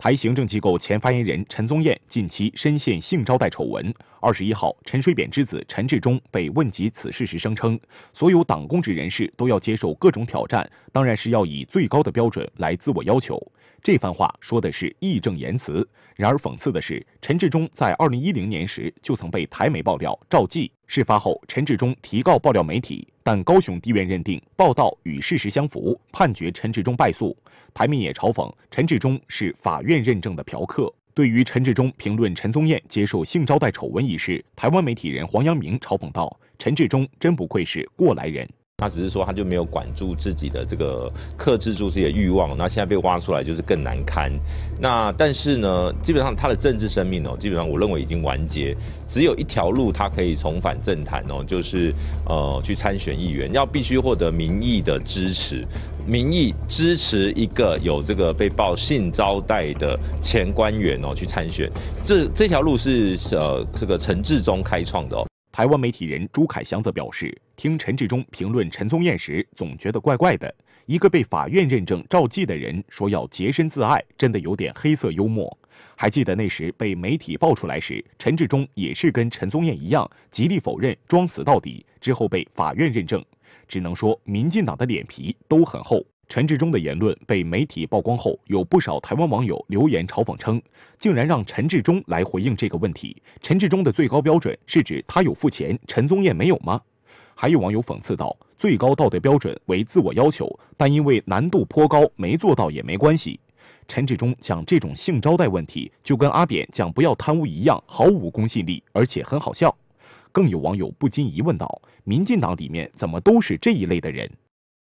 台行政机构前发言人陈宗彦近期深陷性招待丑闻。二十一号，陈水扁之子陈志忠被问及此事时，声称所有党公职人士都要接受各种挑战，当然是要以最高的标准来自我要求。这番话说的是义正言辞。然而讽刺的是，陈志忠在二零一零年时就曾被台媒爆料召妓」。事发后，陈志忠提告爆料媒体，但高雄地院认定报道与事实相符，判决陈志忠败诉。台媒也嘲讽陈志忠是法院认证的嫖客。对于陈志忠评论陈宗彦接受性招待丑闻一事，台湾媒体人黄阳明嘲讽道：“陈志忠真不愧是过来人。”他只是说，他就没有管住自己的这个克制住自己的欲望，那现在被挖出来就是更难堪。那但是呢，基本上他的政治生命哦，基本上我认为已经完结。只有一条路他可以重返政坛哦，就是呃去参选议员，要必须获得民意的支持。民意支持一个有这个被报性招待的前官员哦去参选，这这条路是呃这个陈志忠开创的。哦，台湾媒体人朱凯翔则表示，听陈志忠评论陈宗彦时，总觉得怪怪的。一个被法院认证造妓的人说要洁身自爱，真的有点黑色幽默。还记得那时被媒体爆出来时，陈志忠也是跟陈宗彦一样极力否认，装死到底。之后被法院认证，只能说民进党的脸皮都很厚。陈志忠的言论被媒体曝光后，有不少台湾网友留言嘲讽称：“竟然让陈志忠来回应这个问题。”陈志忠的最高标准是指他有付钱，陈宗彦没有吗？还有网友讽刺道：“最高道德标准为自我要求，但因为难度颇高，没做到也没关系。”陈志忠讲这种性招待问题，就跟阿扁讲不要贪污一样，毫无公信力，而且很好笑。更有网友不禁疑问道：“民进党里面怎么都是这一类的人？”